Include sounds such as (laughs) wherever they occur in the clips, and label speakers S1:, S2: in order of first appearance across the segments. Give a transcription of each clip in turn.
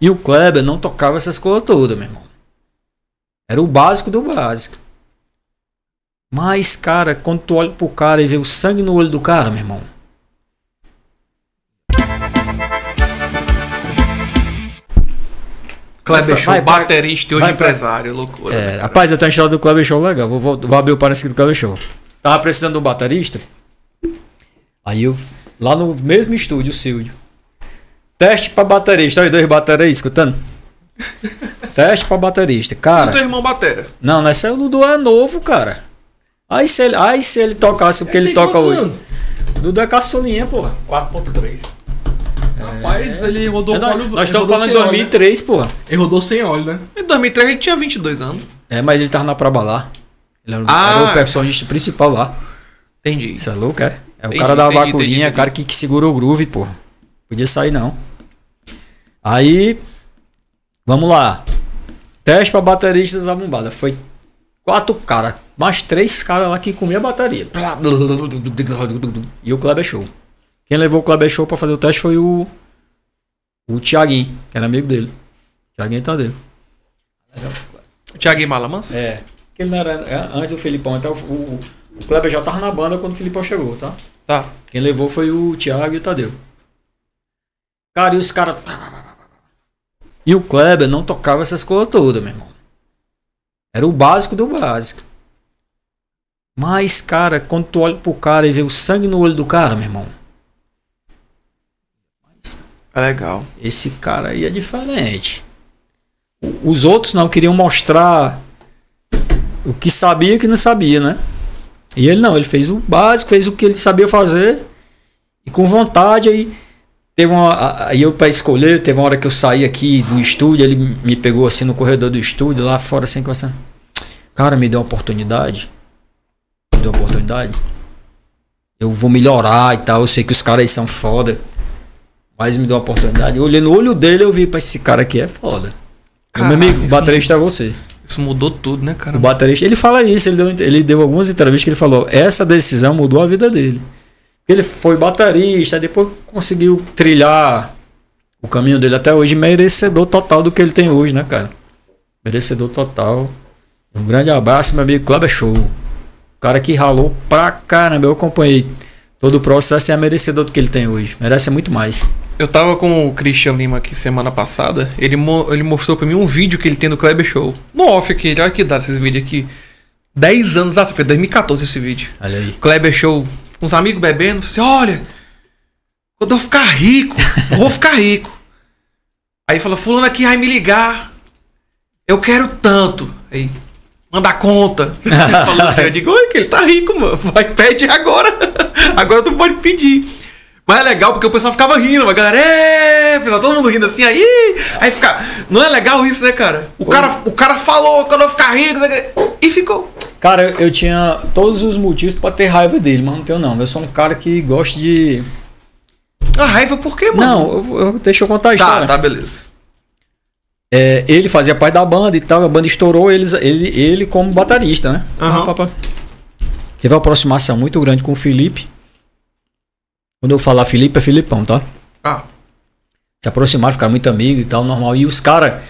S1: E o Kleber não tocava essas coisas todas, meu irmão. Era o básico do básico. Mas, cara, quando tu olha pro cara e vê o sangue no olho do cara, meu irmão. Kleber Show, vai, baterista e hoje empresário, loucura. É, né, rapaz, eu tenho uma história do Kleber Show legal. Vou, vou, vou abrir o parênteses do Kleber Show. Tava precisando de um baterista. Aí eu, lá no mesmo estúdio, Silvio. Teste pra baterista. Olha, dois bateristas escutando. (laughs) Teste pra baterista, cara. E o teu irmão batera? Não, nessa né? é o Dudu é novo, cara. Aí se ele, aí se ele tocasse o que é, ele, ele toca hoje. Anos? Dudu é caçulinha, porra. 4.3. Rapaz, é... ele rodou é, nós, óleo, nós estamos falando em 2003, né? porra. Ele rodou sem óleo, né? Em 2003 ele tinha 22 anos. É, mas ele tava na Praba lá. Ele era, ah, era o personagem principal lá. Entendi. Isso é louco, é? É o entendi, cara da entendi, vaculinha, entendi, cara que, que segura o groove, porra. Podia sair não. Aí, vamos lá. Teste para bateristas da bombada. Foi quatro caras, mais três caras lá que comiam a bateria. E o Kleber Show. Quem levou o Kleber Show para fazer o teste foi o o Thiaguinho, que era amigo dele. Thiaguinho tá dele. O Thiaguinho Malamans? É. Ele não era, é, antes o Filipão, então o, o Kleber já tava na banda quando o Filipão chegou, tá? Tá. Quem levou foi o Thiago e o Tadeu. Cara, e os caras e o Kleber não tocava essas coisas todas, meu irmão. Era o básico do básico. Mas, cara, quando tu olha pro cara e vê o sangue no olho do cara, meu irmão. É legal. Esse cara aí é diferente. Os outros não queriam mostrar o que sabia e o que não sabia, né? E ele não, ele fez o básico, fez o que ele sabia fazer e com vontade aí. Teve uma, aí eu para escolher, teve uma hora que eu saí aqui do estúdio, ele me pegou assim no corredor do estúdio, lá fora, assim, essa. Cara, me deu uma oportunidade. Me deu uma oportunidade. Eu vou melhorar e tal. Eu sei que os caras aí são foda. Mas me deu uma oportunidade. Eu olhei no olho dele eu vi, pra esse cara aqui é foda. Caraca, meu amigo, o baterista é você. Isso mudou tudo, né, cara? O baterista, ele fala isso, ele deu, ele deu algumas entrevistas que ele falou: essa decisão mudou a vida dele. Ele foi baterista, depois conseguiu trilhar o caminho dele até hoje, merecedor total do que ele tem hoje, né, cara? Merecedor total. Um grande abraço, meu amigo Kleber Show. Cara que ralou pra caramba, eu acompanhei todo o processo e é merecedor do que ele tem hoje. Merece muito mais. Eu tava com o Christian Lima aqui semana passada, ele, mo ele mostrou pra mim um vídeo que ele tem do Kleber Show. No off aqui, olha que dá esses vídeos aqui. 10 anos atrás, foi 2014 esse vídeo. Olha aí. Kleber Show uns amigos bebendo, você assim, olha, quando eu ficar rico, eu vou ficar rico. Aí fala, fulano aqui vai me ligar. Eu quero tanto. Aí, manda conta. (laughs) Falou assim, eu digo, olha que ele tá rico, mano. Vai, pede agora. (laughs) agora tu pode pedir. Mas é legal porque o pessoal ficava rindo, a galera, é, pessoal, todo mundo rindo assim, aí, aí fica. Não é legal isso, né, cara? O, cara, o cara falou quando eu ficar rico, e ficou. Cara, eu tinha todos os motivos para ter raiva dele, mas não tenho não. Eu sou um cara que gosta de. A raiva por quê, mano? Não, eu, eu, deixa eu contar a tá, história. Tá, tá, beleza. É, ele fazia parte da banda e tal, a banda estourou eles, ele, ele como baterista, né? Uhum. Pá, Teve uma aproximação muito grande com o Felipe. Quando eu falar Felipe, é Filipão, tá? Ah. Se aproximaram, ficaram muito amigos e tal, normal. E os caras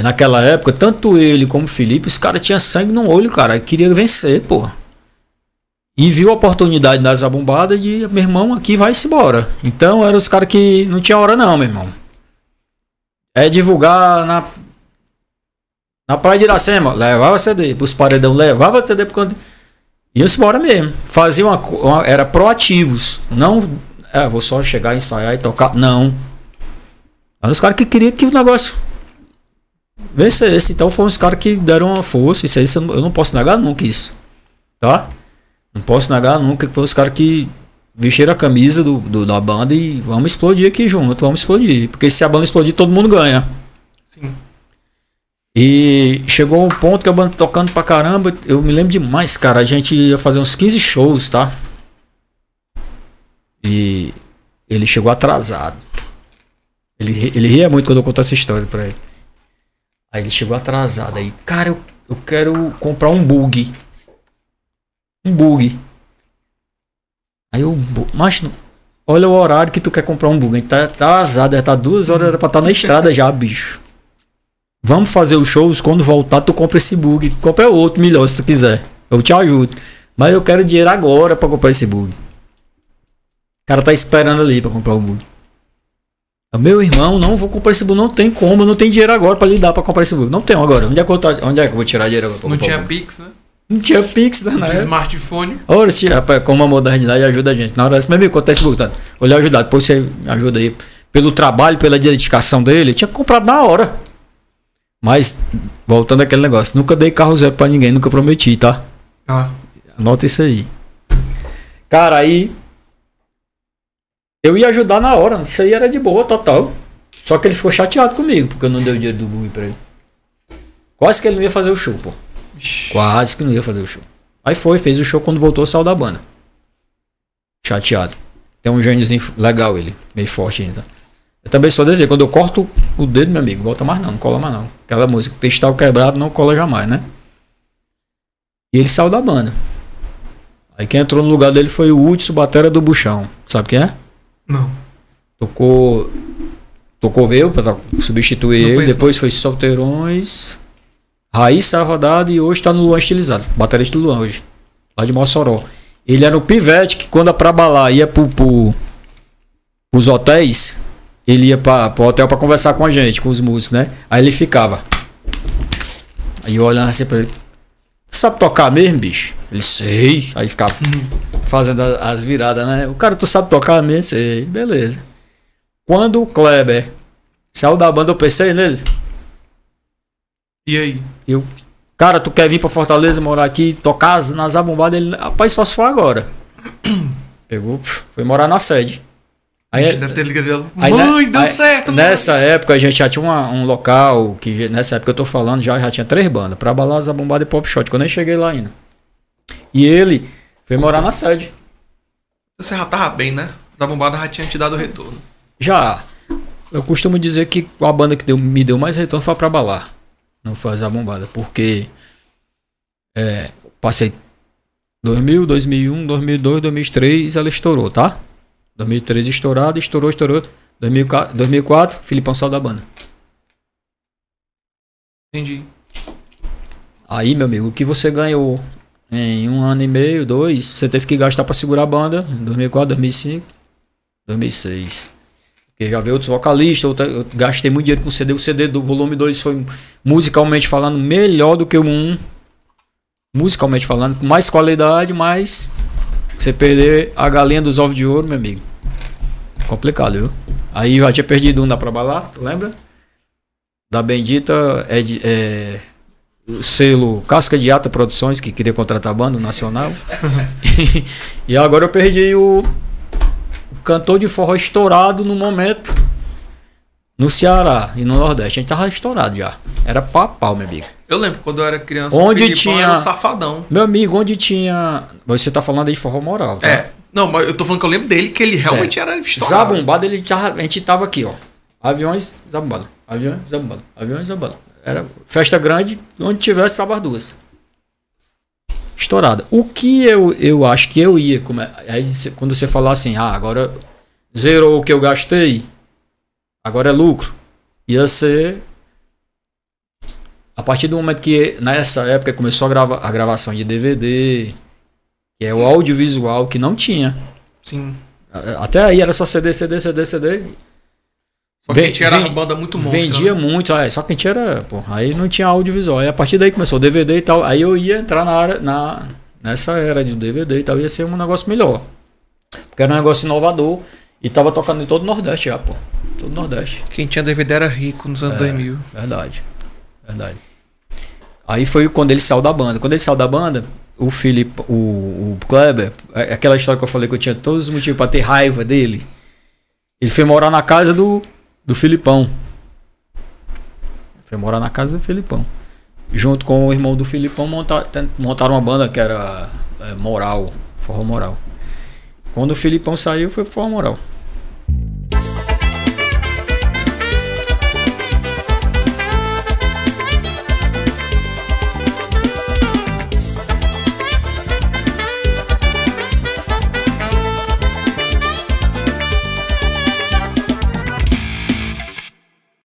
S1: é, naquela época, tanto ele como Felipe, os caras tinham sangue no olho, cara. Queria vencer, pô. E viu a oportunidade das abombadas de, meu irmão, aqui vai-se embora. Então, eram os caras que não tinha hora não, meu irmão. É divulgar na, na praia de Iracema, levava CD. Os paredão levava CD por conta... Ia-se embora mesmo. Fazia uma, uma, Era proativos. Não... É, vou só chegar, ensaiar e tocar. Não. Eram os caras que queriam que o negócio esse, esse então foram os caras que deram uma força. Isso aí eu não posso negar nunca isso. Tá? Não posso negar nunca que foi os caras que vestiram a camisa do, do, da banda e vamos explodir aqui junto, vamos explodir. Porque se a banda explodir, todo mundo ganha. Sim. E chegou um ponto que a banda tá tocando pra caramba. Eu me lembro demais, cara. A gente ia fazer uns 15 shows, tá? E ele chegou atrasado. Ele, ele ria muito quando eu contar essa história pra ele. Aí ele chegou atrasado. Aí, cara, eu, eu quero comprar um bug. Um bug. Aí eu, mas olha o horário que tu quer comprar um bug. tá, tá atrasado, já tá duas horas, tá pra estar tá na estrada já, bicho. Vamos fazer os shows, quando voltar tu compra esse bug. Compra outro melhor se tu quiser. Eu te ajudo. Mas eu quero dinheiro agora pra comprar esse bug. O cara tá esperando ali pra comprar o bug. Meu irmão, não vou comprar esse burro, não tem como, não tem dinheiro agora para lidar para comprar esse burro. Não tenho agora. Onde é que eu, tô, onde é que eu vou tirar dinheiro agora? Não tinha Pix, né? Não tinha Pix, né? Não tinha né? smartphone. Olha, se, rapaz, como a modernidade ajuda a gente. Na hora dessa, meu amigo, quanto esse burro? Tá? Olhar ajudar, depois você ajuda aí. Pelo trabalho, pela dedicação dele, tinha que comprar na hora. Mas, voltando àquele negócio, nunca dei carro zero pra ninguém, nunca prometi, tá? Ah. Anota isso aí. Cara, aí eu ia ajudar na hora, isso aí era de boa, total. Só que ele ficou chateado comigo, porque eu não dei o dinheiro do bug pra ele. Quase que ele não ia fazer o show, pô. Quase que não ia fazer o show. Aí foi, fez o show quando voltou, saiu da banda. Chateado. Tem um gêniozinho legal ele, meio forte ainda. Eu também só dizer, quando eu corto o dedo, meu amigo, volta mais não, não cola mais não. Aquela música, cristal quebrado não cola jamais, né? E ele saiu da banda. Aí quem entrou no lugar dele foi o Hudson Batera do Buchão. Sabe quem é? Não. Tocou. Tocou eu pra substituir ele, Depois não. foi Solteirões. Raiz saiu rodado e hoje tá no Luan estilizado. Baterista do Luan hoje. Lá de Mossoró. Ele era o pivete que quando pra balar ia pro, pro, hotéis, ele ia pra, pro hotel pra conversar com a gente, com os músicos, né? Aí ele ficava. Aí eu olhava assim pra ele. Sabe tocar mesmo, bicho? Ele sei. Aí ficava. Uhum fazendo as viradas, né? O cara, tu sabe tocar mesmo? Sei, beleza. Quando o Kleber saiu da banda, eu pensei nele. E aí? Eu, cara, tu quer vir pra Fortaleza, morar aqui, tocar nas abombadas? Ele, rapaz, só se for agora. (clears throat) Pegou, foi morar na sede. Aí, é- deve ter ligado. Aí, né? Mãe, deu aí, certo! Nessa época a gente já tinha uma, um local que, nessa época eu tô falando, já, já tinha três bandas: pra balançar Bombada e Pop Shot, que eu nem cheguei lá ainda. E ele foi morar na sede. Você já tava bem, né? A bombada já tinha te dado retorno. Já. Eu costumo dizer que a banda que deu, me deu mais retorno foi pra balar. Não foi a bombada. Porque é, passei 2000, 2001, 2002, 2003, ela estourou, tá? 2003 estourada, estourou, estourou. 2004, 2004 Filipão saiu da banda. Entendi. Aí, meu amigo, o que você ganhou em um ano e meio, dois, você teve que gastar para segurar a banda, 2004, 2005, 2006. Porque já veio outros vocalistas, outra, eu gastei muito dinheiro com CD, o CD do volume 2 foi musicalmente falando melhor do que o 1. Um. Musicalmente falando, com mais qualidade, mas você perder a galinha dos ovos de ouro, meu amigo. Complicado, viu? Aí eu já tinha perdido um dá Pra Balar, lembra? Da bendita é, é, selo Casca de Ata Produções, que queria contratar a banda nacional. e, agora eu perdi o cantor de forró estourado no momento no Ceará e no Nordeste. A gente tava estourado já. Era papau, meu amigo. Eu lembro quando eu era criança, onde o tinha era um safadão. Meu amigo, onde tinha. Você tá falando aí de forró moral, tá? É. Não, mas eu tô falando que eu lembro dele que ele realmente certo. era estourado. Zabumbado, ele tava... a gente tava aqui, ó. Aviões, zabumbado. Aviões, zabumbado. Aviões, zabumbado. Era festa grande, onde tivesse, estava as duas. Estourada. O que eu, eu acho que eu ia. Como é, aí quando você falar assim, ah, agora zerou o que eu gastei, agora é lucro. Ia ser. A partir do momento que, nessa época, começou a, grava a gravação de DVD, que é o audiovisual que não tinha. Sim. Até aí era só CD, CD, CD, CD. Só que a gente era uma banda muito monstro. Vendia né? muito, é, só que a gente era. aí não tinha audiovisual. Aí a partir daí começou o DVD e tal. Aí eu ia entrar na área, na, nessa era de DVD e tal, ia ser um negócio melhor. Porque era um negócio inovador e tava tocando em todo o Nordeste já, pô. Todo o Nordeste. Quem tinha DVD era rico nos anos é, 2000. Verdade, verdade. Aí foi quando ele saiu da banda. Quando ele saiu da banda, o Felipe, o, o Kleber, é, é aquela história que eu falei que eu tinha todos os motivos para ter raiva dele. Ele foi morar na casa do do Filipão. Foi morar na casa do Filipão. Junto com o irmão do Filipão montar, montaram uma banda que era é, Moral, Forró Moral. Quando o Filipão saiu, foi Forró Moral.